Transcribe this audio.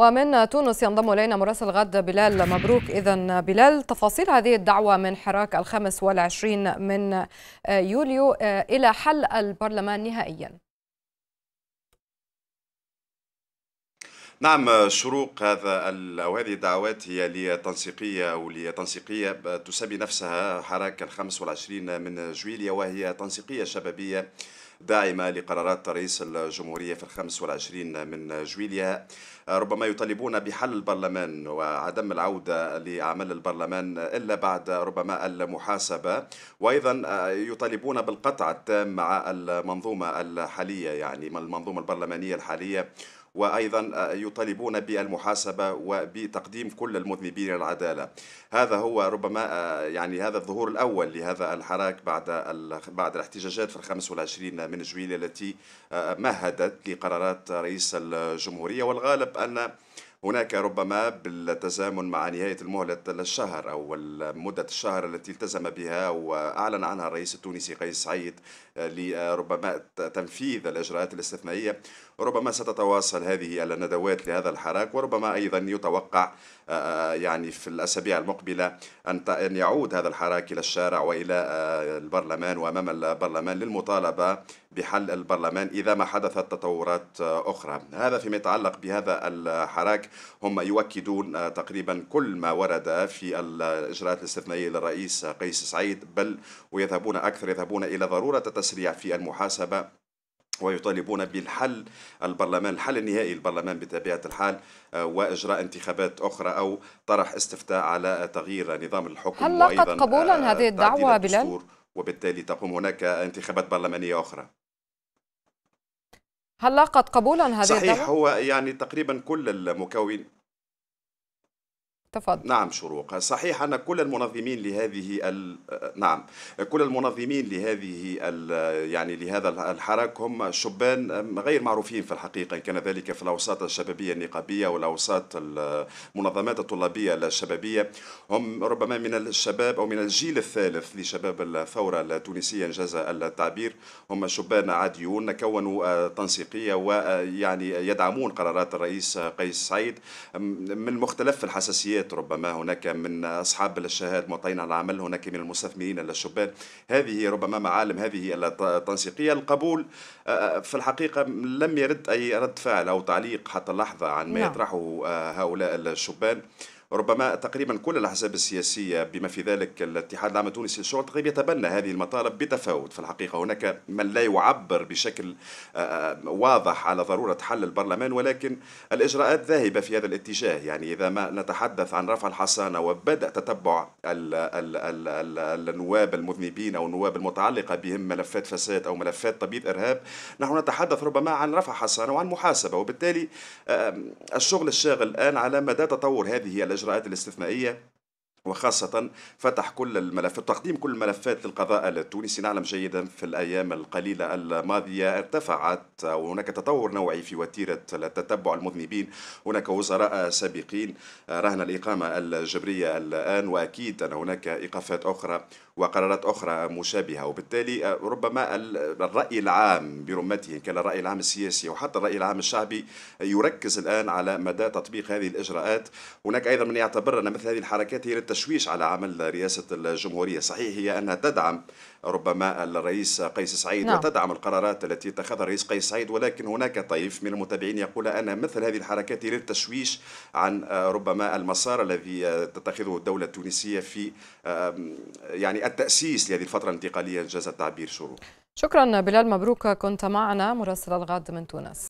ومن تونس ينضم الينا مراسل غد بلال مبروك اذا بلال تفاصيل هذه الدعوه من حراك الخامس والعشرين من يوليو الى حل البرلمان نهائيا نعم شروق هذا او هذه الدعوات هي لتنسيقيه او لتنسيقيه تسمي نفسها حراك ال 25 من جويليا وهي تنسيقيه شبابيه داعمة لقرارات رئيس الجمهورية في ال 25 من جويليا ربما يطالبون بحل البرلمان وعدم العودة لعمل البرلمان إلا بعد ربما المحاسبة وأيضا يطالبون بالقطع التام مع المنظومة الحالية يعني المنظومة البرلمانية الحالية وأيضا آه، يطالبون بالمحاسبة وبتقديم كل المذنبين العدالة هذا هو ربما آه، يعني هذا الظهور الأول لهذا الحراك بعد بعد الاحتجاجات في الخامس والعشرين من جويلية التي آه، مهدت لقرارات رئيس الجمهورية والغالب أن هناك ربما بالتزامن مع نهاية المهلة للشهر أو مدة الشهر التي التزم بها وأعلن عنها الرئيس التونسي قيس سعيد آه، لربما تنفيذ الإجراءات الاستثنائية ربما ستتواصل هذه الندوات لهذا الحراك وربما أيضا يتوقع آه، آه، يعني في الأسابيع المقبلة أن يعود هذا الحراك إلى الشارع وإلى البرلمان وأمام البرلمان للمطالبة بحل البرلمان إذا ما حدثت تطورات أخرى هذا فيما يتعلق بهذا الحراك هم يؤكدون تقريبا كل ما ورد في الإجراءات الاستثنائية للرئيس قيس سعيد بل ويذهبون أكثر يذهبون إلى ضرورة التسريع في المحاسبة ويطالبون بالحل البرلمان الحل النهائي للبرلمان بطبيعه الحال واجراء انتخابات اخرى او طرح استفتاء على تغيير نظام الحكم هل لقد قبولا آه، هذه الدعوه بلال؟ وبالتالي تقوم هناك انتخابات برلمانيه اخرى هل لاقت قبولا هذه صحيح الدعوة؟ هو يعني تقريبا كل المكون تفضل نعم شروق صحيح أن كل المنظمين لهذه ال... نعم كل المنظمين لهذه ال... يعني لهذا الحراك هم شبان غير معروفين في الحقيقة إن كان ذلك في الأوساط الشبابية النقابية والأوساط المنظمات الطلابية الشبابية هم ربما من الشباب أو من الجيل الثالث لشباب الثورة التونسية إنجاز التعبير هم شبان عاديون كونوا تنسيقية ويعني يدعمون قرارات الرئيس قيس سعيد من مختلف الحساسيات العمليات ربما هناك من أصحاب الشهاد معطينا العمل هناك من المستثمرين الشبان هذه ربما معالم هذه التنسيقية القبول آه، آه، في الحقيقة لم يرد أي رد فعل أو تعليق حتى اللحظة عن ما نعم. يطرحه آه، هؤلاء الشبان ربما تقريبا كل الأحزاب السياسية بما في ذلك الاتحاد العام التونسي للشغل تقريبا يتبنى هذه المطالب بتفاوت في الحقيقة هناك من لا يعبر بشكل آه، آه، واضح على ضرورة حل البرلمان ولكن الإجراءات ذاهبة في هذا الاتجاه يعني إذا ما نتحدث عن رفع الحصانة وبدأ تتبع ال ال ال النواب المذنبين أو النواب المتعلقة بهم ملفات فساد أو ملفات تبييض إرهاب نحن نتحدث ربما عن رفع حصانة وعن محاسبة وبالتالي الشغل الشاغل الآن على مدى تطور هذه الإجراءات الاستثنائية وخاصة فتح كل الملفات تقديم كل الملفات للقضاء التونسي نعلم جيدا في الأيام القليلة الماضية ارتفعت وهناك تطور نوعي في وتيرة التتبع المذنبين هناك وزراء سابقين رهن الإقامة الجبرية الآن وأكيد أن هناك إيقافات أخرى وقرارات أخرى مشابهة وبالتالي آه، ربما الرأي العام برمته كان الرأي العام السياسي وحتى الرأي العام الشعبي يركز الآن على مدى تطبيق هذه الإجراءات هناك أيضا من يعتبر أن مثل هذه الحركات هي للتشويش على عمل رئاسة الجمهورية صحيح هي أنها تدعم ربما الرئيس قيس سعيد نعم. وتدعم القرارات التي اتخذها الرئيس قيس سعيد ولكن هناك طيف من المتابعين يقول أن مثل هذه الحركات هي للتشويش عن آه، ربما المسار الذي آه، تتخذه الدولة التونسية في يعني التأسيس لهذه الفترة الانتقالية إن جاز التعبير شروق شكرا بلال مبروك كنت معنا مراسل الغد من تونس